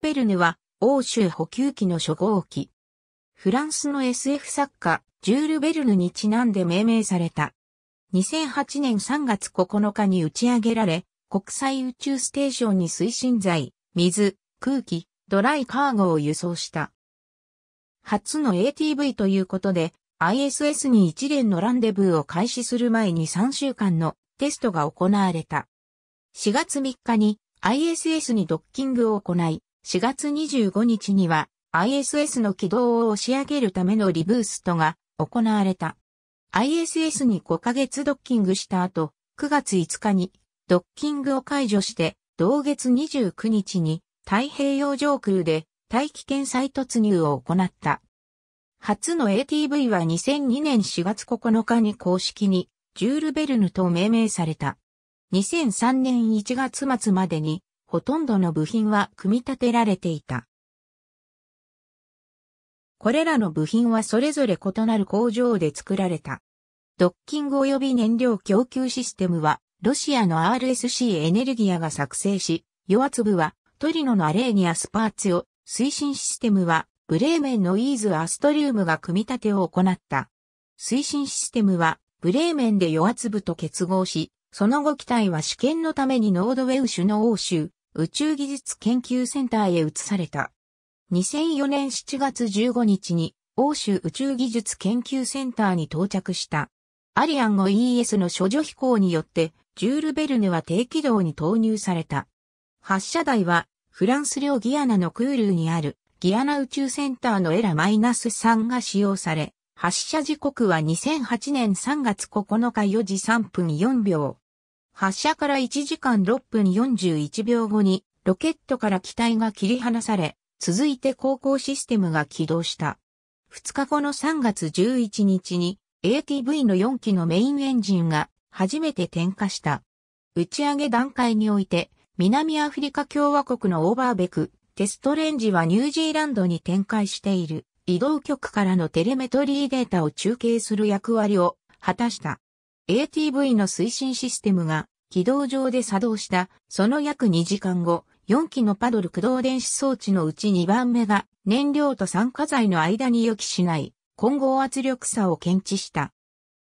ペルヌは欧州補給機の初号機。フランスの SF 作家、ジュール・ベルヌにちなんで命名された。2008年3月9日に打ち上げられ、国際宇宙ステーションに推進剤、水、空気、ドライカーゴを輸送した。初の ATV ということで、ISS に一連のランデブーを開始する前に3週間のテストが行われた。4月3日に ISS にドッキングを行い、4月25日には ISS の軌道を押し上げるためのリブーストが行われた。ISS に5ヶ月ドッキングした後、9月5日にドッキングを解除して、同月29日に太平洋上空で大気圏再突入を行った。初の ATV は2002年4月9日に公式にジュール・ベルヌと命名された。2003年1月末までにほとんどの部品は組み立てられていた。これらの部品はそれぞれ異なる工場で作られた。ドッキング及び燃料供給システムは、ロシアの RSC エネルギアが作成し、弱粒はトリノのアレーニアスパーツを、推進システムはブレーメンのイーズアストリウムが組み立てを行った。推進システムはブレーメンで弱粒と結合し、その後機体は試験のためにノードウェウ種の欧州、宇宙技術研究センターへ移された。2004年7月15日に欧州宇宙技術研究センターに到着した。アリアン 5ES の処女飛行によって、ジュール・ベルヌは低軌道に投入された。発射台は、フランス領ギアナのクールにある、ギアナ宇宙センターのエラ -3 が使用され、発射時刻は2008年3月9日4時3分4秒。発射から1時間6分41秒後に、ロケットから機体が切り離され、続いて航行システムが起動した。2日後の3月11日に、ATV の4機のメインエンジンが初めて点火した。打ち上げ段階において、南アフリカ共和国のオーバーベク、テストレンジはニュージーランドに展開している移動局からのテレメトリーデータを中継する役割を果たした。ATV の推進システムが軌道上で作動した、その約2時間後、4機のパドル駆動電子装置のうち2番目が燃料と酸化剤の間に予期しない混合圧力差を検知した。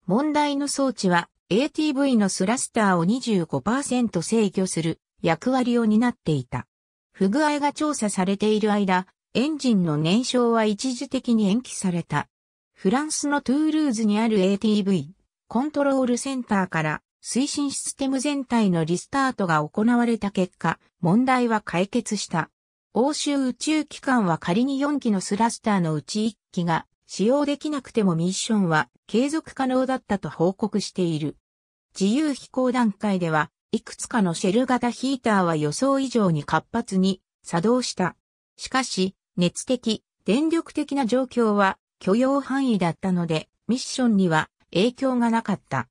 問題の装置は ATV のスラスターを25%制御する役割を担っていた。不具合が調査されている間、エンジンの燃焼は一時的に延期された。フランスのトゥールーズにある ATV コントロールセンターから推進システム全体のリスタートが行われた結果、問題は解決した。欧州宇宙機関は仮に4機のスラスターのうち1機が使用できなくてもミッションは継続可能だったと報告している。自由飛行段階では、いくつかのシェル型ヒーターは予想以上に活発に作動した。しかし、熱的、電力的な状況は許容範囲だったので、ミッションには影響がなかった。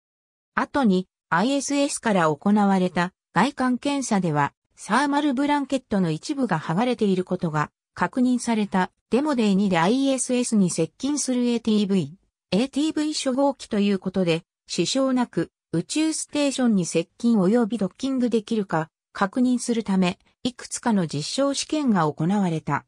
後に ISS から行われた外観検査では、サーマルブランケットの一部が剥がれていることが確認されたデモデー2で ISS に接近する ATV。ATV 初号機ということで、支障なく宇宙ステーションに接近及びドッキングできるか確認するため、いくつかの実証試験が行われた。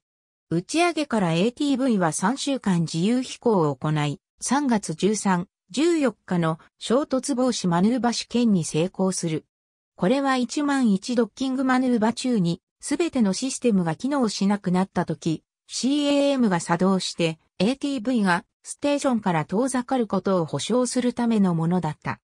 打ち上げから ATV は3週間自由飛行を行い、3月13、14日の衝突防止マヌーバ試験に成功する。これは1万1ドッキングマヌーバ中に、すべてのシステムが機能しなくなったとき、CAM が作動して ATV がステーションから遠ざかることを保証するためのものだった。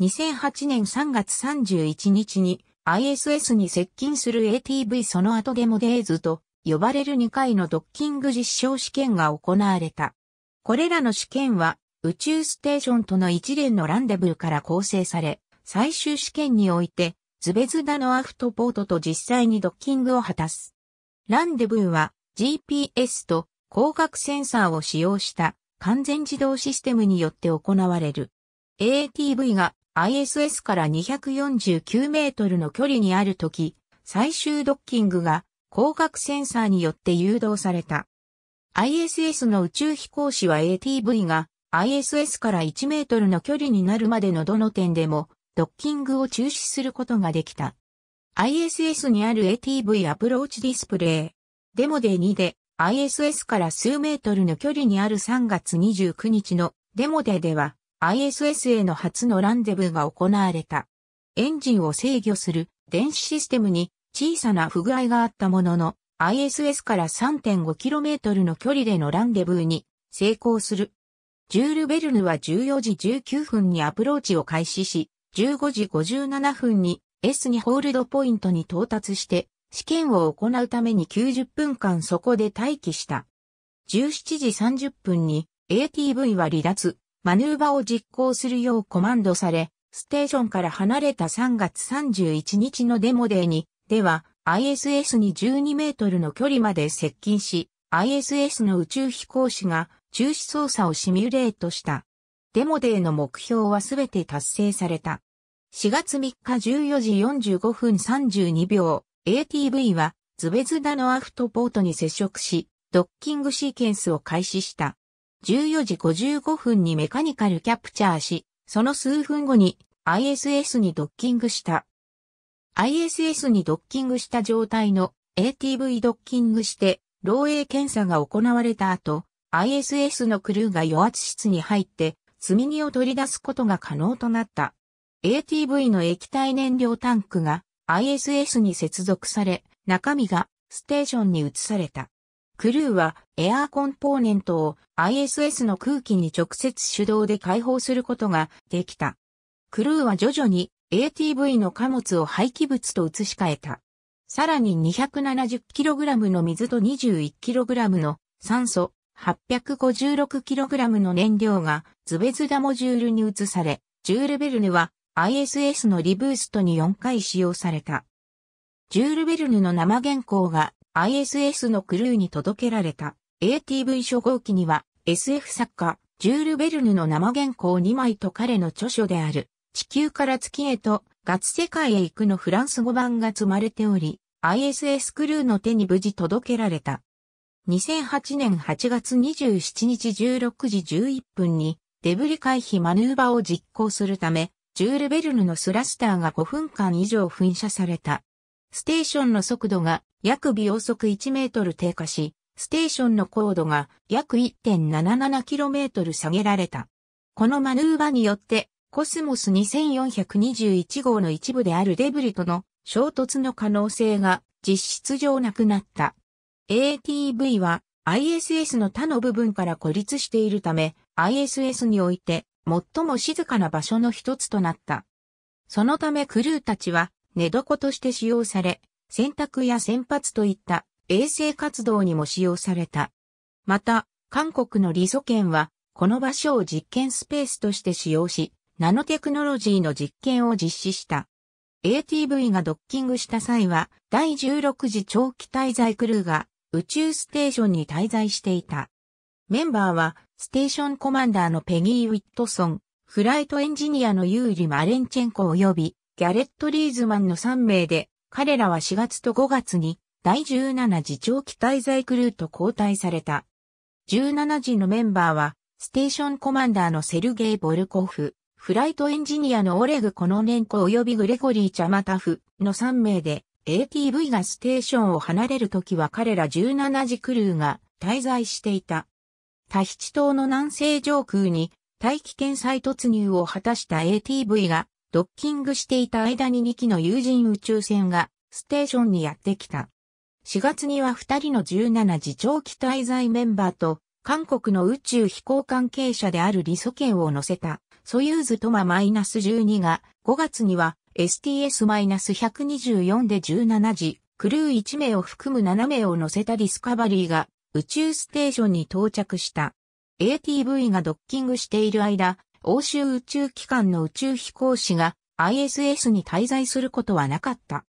2008年3月31日に ISS に接近する ATV その後デモデーズと呼ばれる2回のドッキング実証試験が行われた。これらの試験は宇宙ステーションとの一連のランデブーから構成され、最終試験において、ズベズダのアフトポートと実際にドッキングを果たす。ランデブーは GPS と光学センサーを使用した完全自動システムによって行われる。a t v が ISS から249メートルの距離にあるとき、最終ドッキングが光学センサーによって誘導された。ISS の宇宙飛行士は ATV が ISS から1メートルの距離になるまでのどの点でも、ドッキングを中止することができた。ISS にある ATV アプローチディスプレイ。デモデ2で ISS から数メートルの距離にある3月29日のデモデでは ISS への初のランデブーが行われた。エンジンを制御する電子システムに小さな不具合があったものの ISS から 3.5km の距離でのランデブーに成功するジュール・ベルヌは14時19分にアプローチを開始し、15時57分に S2 ホールドポイントに到達して、試験を行うために90分間そこで待機した。17時30分に ATV は離脱、マヌーバを実行するようコマンドされ、ステーションから離れた3月31日のデモデーに、では ISS に12メートルの距離まで接近し、ISS の宇宙飛行士が中止操作をシミュレートした。デモデーの目標はすべて達成された。4月3日14時45分32秒、ATV はズベズダのアフトポートに接触し、ドッキングシーケンスを開始した。14時55分にメカニカルキャプチャーし、その数分後に ISS にドッキングした。ISS にドッキングした状態の ATV ドッキングして、漏洩検査が行われた後、ISS のクルーが与圧室に入って積み荷を取り出すことが可能となった。ATV の液体燃料タンクが ISS に接続され、中身がステーションに移された。クルーはエアーコンポーネントを ISS の空気に直接手動で解放することができた。クルーは徐々に ATV の貨物を廃棄物と移し替えた。さらに 270kg の水と 21kg の酸素、856kg の燃料がズベズダモジュールに移され、ジュールベルヌは ISS のリブーストに4回使用された。ジュールベルヌの生原稿が ISS のクルーに届けられた ATV 初号機には SF 作家ジュール・ベルヌの生原稿2枚と彼の著書である地球から月へとガツ世界へ行くのフランス語版が積まれており ISS クルーの手に無事届けられた。2008年8月27日16時11分にデブリ回避マヌーバを実行するため、ジュール・ベルヌのスラスターが5分間以上噴射された。ステーションの速度が約秒速1メートル低下し、ステーションの高度が約 1.77km 下げられた。このマヌーバによって、コスモス2421号の一部であるデブリとの衝突の可能性が実質上なくなった。ATV は ISS の他の部分から孤立しているため、ISS において最も静かな場所の一つとなった。そのためクルーたちは寝床として使用され、洗濯や洗髪といった衛生活動にも使用された。また、韓国の理ソ圏は、この場所を実験スペースとして使用し、ナノテクノロジーの実験を実施した。ATV がドッキングした際は、第16次長期滞在クルーが宇宙ステーションに滞在していた。メンバーは、ステーションコマンダーのペギー・ウィットソン、フライトエンジニアのユーリ・マレンチェンコ及び、ギャレット・リーズマンの3名で、彼らは4月と5月に、第17次長期滞在クルーと交代された。17時のメンバーは、ステーションコマンダーのセルゲイ・ボルコフ、フライトエンジニアのオレグ・コノネンコ及びグレゴリー・チャマタフの3名で、ATV がステーションを離れるときは彼ら17時クルーが滞在していた。タヒチ島の南西上空に大気圏再突入を果たした ATV がドッキングしていた間に2機の有人宇宙船がステーションにやってきた。4月には2人の17次長期滞在メンバーと韓国の宇宙飛行関係者である李祖ンを乗せたソユーズトマ -12 が5月には STS-124 で17時、クルー1名を含む7名を乗せたディスカバリーが宇宙ステーションに到着した。ATV がドッキングしている間、欧州宇宙機関の宇宙飛行士が ISS に滞在することはなかった。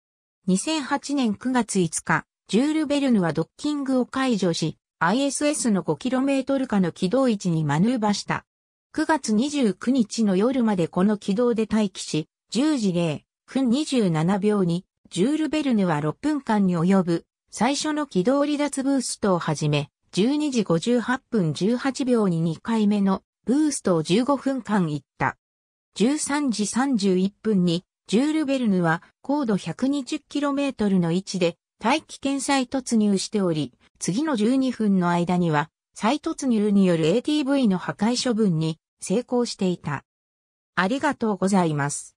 2008年9月5日、ジュール・ベルヌはドッキングを解除し、ISS の 5km 下の軌道位置にマヌーバした。9月29日の夜までこの軌道で待機し、10時0分27秒に、ジュール・ベルヌは6分間に及ぶ、最初の軌道離脱ブーストをはじめ、12時58分18秒に2回目のブーストを15分間行った。13時31分に、ジュール・ベルヌは高度 120km の位置で大気圏再突入しており、次の12分の間には再突入による ATV の破壊処分に成功していた。ありがとうございます。